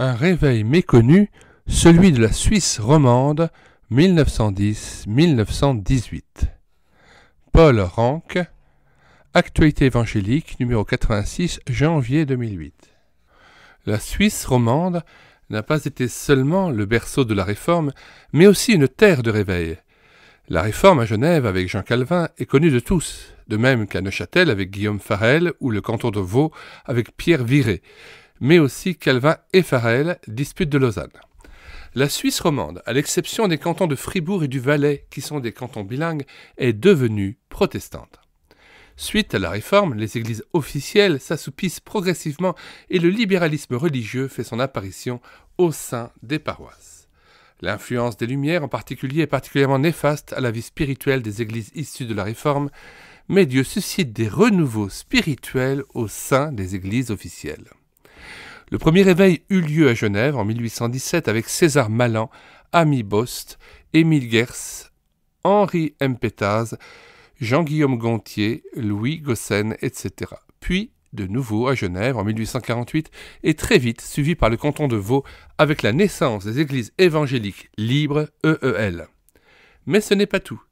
un réveil méconnu, celui de la Suisse romande 1910-1918. Paul Rank, Actualité évangélique, numéro 86, janvier 2008. La Suisse romande n'a pas été seulement le berceau de la Réforme, mais aussi une terre de réveil. La Réforme à Genève avec Jean Calvin est connue de tous, de même qu'à Neuchâtel avec Guillaume Farel ou le canton de Vaud avec Pierre Viré mais aussi Calvin et Farel dispute de Lausanne. La Suisse romande, à l'exception des cantons de Fribourg et du Valais, qui sont des cantons bilingues, est devenue protestante. Suite à la réforme, les églises officielles s'assoupissent progressivement et le libéralisme religieux fait son apparition au sein des paroisses. L'influence des Lumières en particulier est particulièrement néfaste à la vie spirituelle des églises issues de la réforme, mais Dieu suscite des renouveaux spirituels au sein des églises officielles. Le premier réveil eut lieu à Genève en 1817 avec César Malan, Ami Bost, Émile Gers, Henri M. Pétaz, Jean-Guillaume Gontier, Louis Gossen, etc. Puis, de nouveau à Genève en 1848 et très vite suivi par le canton de Vaud avec la naissance des églises évangéliques libres EEL. Mais ce n'est pas tout.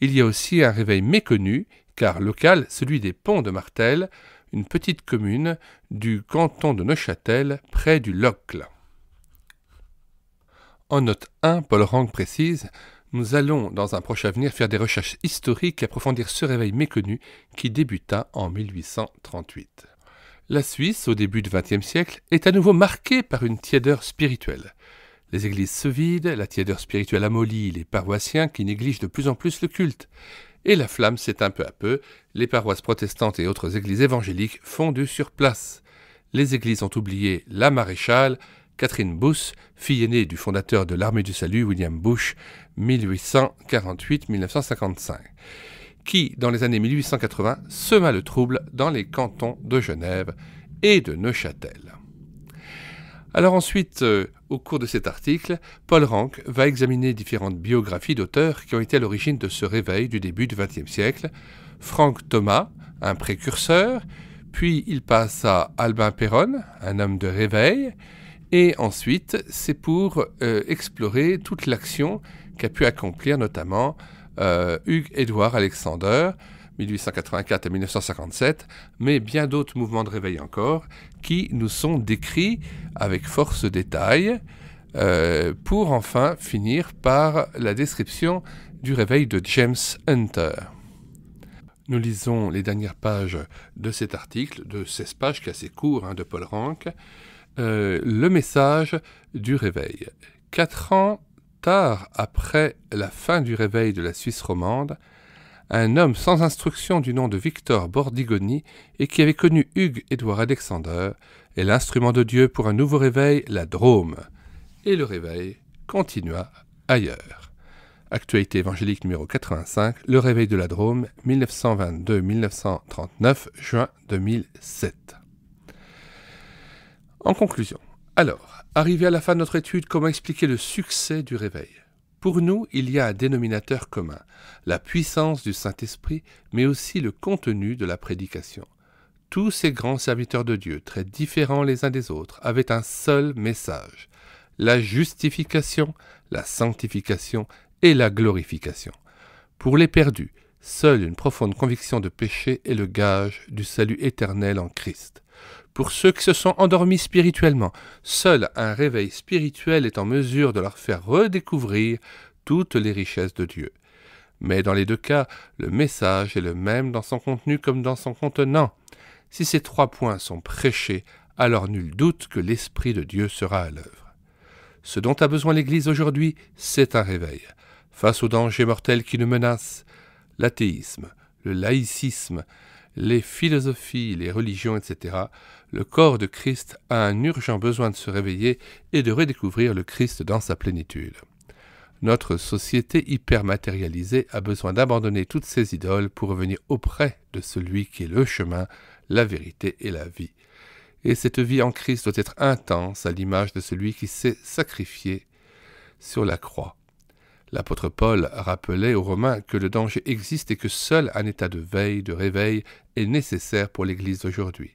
Il y a aussi un réveil méconnu car local, celui des Ponts de Martel, une petite commune du canton de Neuchâtel, près du Locle. En note 1, Paul Rang précise Nous allons, dans un proche avenir, faire des recherches historiques et approfondir ce réveil méconnu qui débuta en 1838. La Suisse, au début du XXe siècle, est à nouveau marquée par une tiédeur spirituelle. Les églises se vident, la tiédeur spirituelle amollit les paroissiens qui négligent de plus en plus le culte et la flamme un peu à peu, les paroisses protestantes et autres églises évangéliques fondues sur place. Les églises ont oublié la maréchale, Catherine Bush, fille aînée du fondateur de l'armée du salut William Bush, 1848-1955, qui, dans les années 1880, sema le trouble dans les cantons de Genève et de Neuchâtel. Alors ensuite, euh, au cours de cet article, Paul Rank va examiner différentes biographies d'auteurs qui ont été à l'origine de ce réveil du début du XXe siècle. Frank Thomas, un précurseur, puis il passe à Albin Perron, un homme de réveil, et ensuite c'est pour euh, explorer toute l'action qu'a pu accomplir notamment euh, Hugues Édouard Alexander, 1884 à 1957, mais bien d'autres mouvements de réveil encore, qui nous sont décrits avec force détail, euh, pour enfin finir par la description du réveil de James Hunter. Nous lisons les dernières pages de cet article, de 16 pages, qui est assez court, hein, de Paul Rank. Euh, le message du réveil. Quatre ans tard après la fin du réveil de la Suisse romande, un homme sans instruction du nom de Victor Bordigoni et qui avait connu Hugues-Édouard Alexander, est l'instrument de Dieu pour un nouveau réveil, la Drôme. Et le réveil continua ailleurs. Actualité évangélique numéro 85, le réveil de la Drôme, 1922-1939, juin 2007. En conclusion, alors, arrivé à la fin de notre étude, comment expliquer le succès du réveil pour nous, il y a un dénominateur commun, la puissance du Saint-Esprit, mais aussi le contenu de la prédication. Tous ces grands serviteurs de Dieu, très différents les uns des autres, avaient un seul message, la justification, la sanctification et la glorification. Pour les perdus, seule une profonde conviction de péché est le gage du salut éternel en Christ. Pour ceux qui se sont endormis spirituellement, seul un réveil spirituel est en mesure de leur faire redécouvrir toutes les richesses de Dieu. Mais dans les deux cas, le message est le même dans son contenu comme dans son contenant. Si ces trois points sont prêchés, alors nul doute que l'Esprit de Dieu sera à l'œuvre. Ce dont a besoin l'Église aujourd'hui, c'est un réveil. Face aux dangers mortels qui nous menacent, l'athéisme, le laïcisme, les philosophies, les religions, etc., le corps de Christ a un urgent besoin de se réveiller et de redécouvrir le Christ dans sa plénitude. Notre société hypermatérialisée a besoin d'abandonner toutes ses idoles pour revenir auprès de celui qui est le chemin, la vérité et la vie. Et cette vie en Christ doit être intense à l'image de celui qui s'est sacrifié sur la croix. L'apôtre Paul rappelait aux Romains que le danger existe et que seul un état de veille, de réveil, est nécessaire pour l'Église d'aujourd'hui.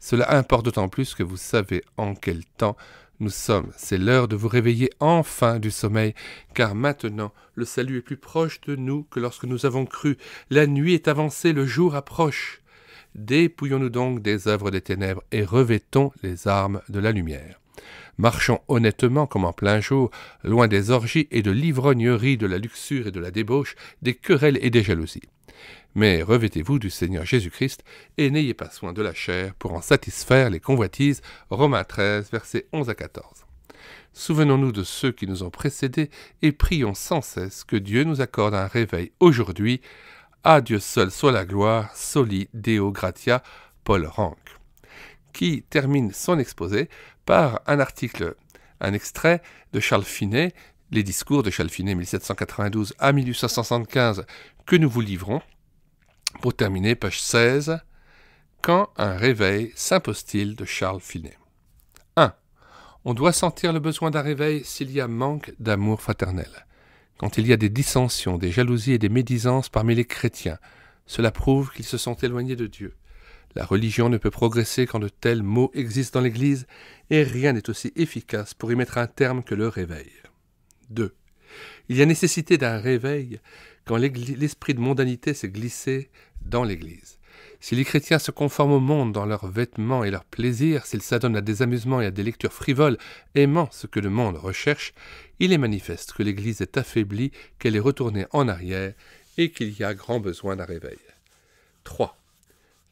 Cela importe d'autant plus que vous savez en quel temps nous sommes. C'est l'heure de vous réveiller enfin du sommeil, car maintenant le salut est plus proche de nous que lorsque nous avons cru. La nuit est avancée, le jour approche. Dépouillons-nous donc des œuvres des ténèbres et revêtons les armes de la lumière. Marchons honnêtement comme en plein jour, loin des orgies et de l'ivrognerie, de la luxure et de la débauche, des querelles et des jalousies. Mais revêtez-vous du Seigneur Jésus-Christ et n'ayez pas soin de la chair pour en satisfaire les convoitises. Romains 13, versets 11 à 14. Souvenons-nous de ceux qui nous ont précédés et prions sans cesse que Dieu nous accorde un réveil aujourd'hui. À Dieu seul soit la gloire, soli Deo gratia, Paul Rank qui termine son exposé par un article, un extrait de Charles Finet, les discours de Charles Finet 1792 à 1875 que nous vous livrons. Pour terminer, page 16, Quand un réveil s'impose-t-il de Charles Finet 1. On doit sentir le besoin d'un réveil s'il y a manque d'amour fraternel. Quand il y a des dissensions, des jalousies et des médisances parmi les chrétiens, cela prouve qu'ils se sont éloignés de Dieu. La religion ne peut progresser quand de tels mots existent dans l'Église, et rien n'est aussi efficace pour y mettre un terme que le réveil. 2. Il y a nécessité d'un réveil quand l'esprit de mondanité s'est glissé dans l'Église. Si les chrétiens se conforment au monde dans leurs vêtements et leurs plaisirs, s'ils s'adonnent à des amusements et à des lectures frivoles, aimant ce que le monde recherche, il est manifeste que l'Église est affaiblie, qu'elle est retournée en arrière et qu'il y a grand besoin d'un réveil. 3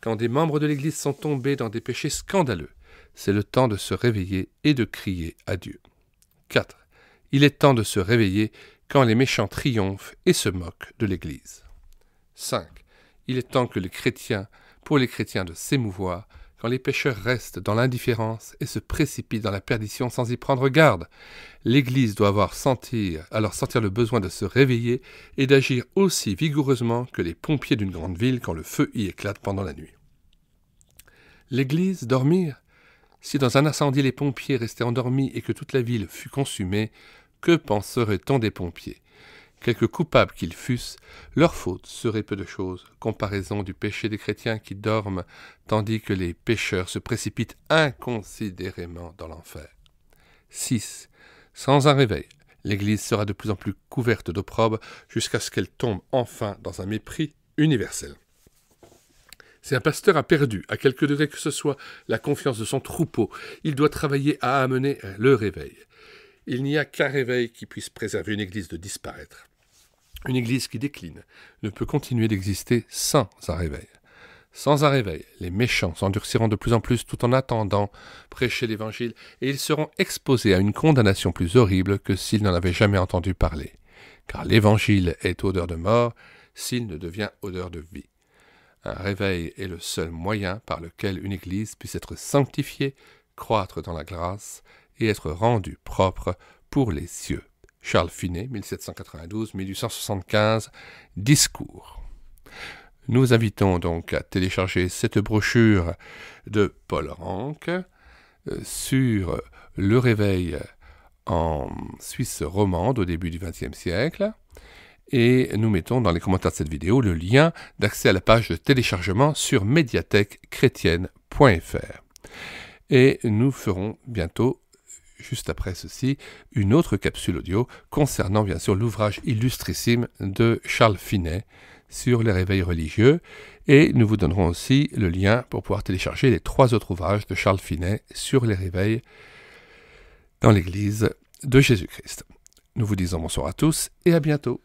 quand des membres de l'Église sont tombés dans des péchés scandaleux, c'est le temps de se réveiller et de crier à Dieu. 4. Il est temps de se réveiller quand les méchants triomphent et se moquent de l'Église. 5. Il est temps que les chrétiens, pour les chrétiens de s'émouvoir, quand les pêcheurs restent dans l'indifférence et se précipitent dans la perdition sans y prendre garde. L'Église doit avoir sentir, alors sentir le besoin de se réveiller et d'agir aussi vigoureusement que les pompiers d'une grande ville quand le feu y éclate pendant la nuit. L'Église dormir Si dans un incendie les pompiers restaient endormis et que toute la ville fut consumée, que penserait-on des pompiers Quelque coupables qu'ils fussent, leur faute serait peu de chose, comparaison du péché des chrétiens qui dorment, tandis que les pécheurs se précipitent inconsidérément dans l'enfer. 6. Sans un réveil, l'Église sera de plus en plus couverte d'opprobre jusqu'à ce qu'elle tombe enfin dans un mépris universel. Si un pasteur a perdu, à quelque degré que ce soit, la confiance de son troupeau, il doit travailler à amener le réveil. Il n'y a qu'un réveil qui puisse préserver une Église de disparaître. Une Église qui décline ne peut continuer d'exister sans un réveil. Sans un réveil, les méchants s'endurciront de plus en plus tout en attendant prêcher l'Évangile, et ils seront exposés à une condamnation plus horrible que s'ils n'en avaient jamais entendu parler. Car l'Évangile est odeur de mort s'il ne devient odeur de vie. Un réveil est le seul moyen par lequel une Église puisse être sanctifiée, croître dans la grâce et être rendue propre pour les cieux. Charles Finet, 1792-1875, Discours. Nous invitons donc à télécharger cette brochure de Paul Rank euh, sur le réveil en Suisse romande au début du XXe siècle. Et nous mettons dans les commentaires de cette vidéo le lien d'accès à la page de téléchargement sur médiathèquechrétienne.fr. Et nous ferons bientôt juste après ceci, une autre capsule audio concernant bien sûr l'ouvrage illustrissime de Charles Finet sur les réveils religieux et nous vous donnerons aussi le lien pour pouvoir télécharger les trois autres ouvrages de Charles Finet sur les réveils dans l'Église de Jésus-Christ. Nous vous disons bonsoir à tous et à bientôt.